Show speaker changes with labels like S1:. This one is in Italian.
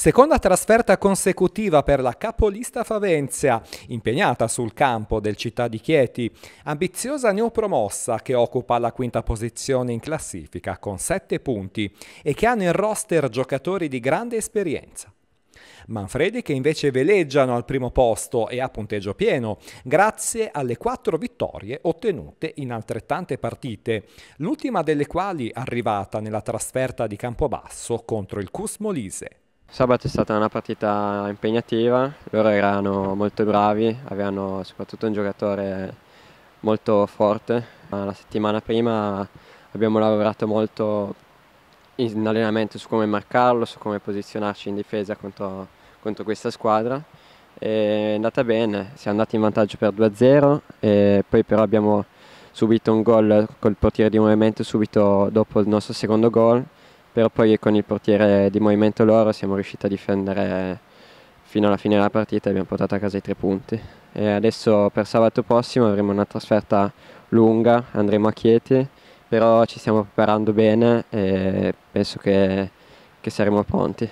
S1: Seconda trasferta consecutiva per la capolista Favenzia, impegnata sul campo del città di Chieti, ambiziosa neopromossa che occupa la quinta posizione in classifica con 7 punti e che ha nel roster giocatori di grande esperienza. Manfredi che invece veleggiano al primo posto e a punteggio pieno grazie alle quattro vittorie ottenute in altrettante partite, l'ultima delle quali arrivata nella trasferta di Campobasso
S2: contro il Cus Molise. Sabato è stata una partita impegnativa, loro erano molto bravi, avevano soprattutto un giocatore molto forte. La settimana prima abbiamo lavorato molto in allenamento su come marcarlo, su come posizionarci in difesa contro, contro questa squadra. È andata bene, siamo andati in vantaggio per 2-0 poi però abbiamo subito un gol col portiere di movimento subito dopo il nostro secondo gol però poi con il portiere di movimento loro siamo riusciti a difendere fino alla fine della partita e abbiamo portato a casa i tre punti. E adesso per sabato prossimo avremo una trasferta lunga, andremo a Chieti, però ci stiamo preparando bene e penso che, che saremo pronti.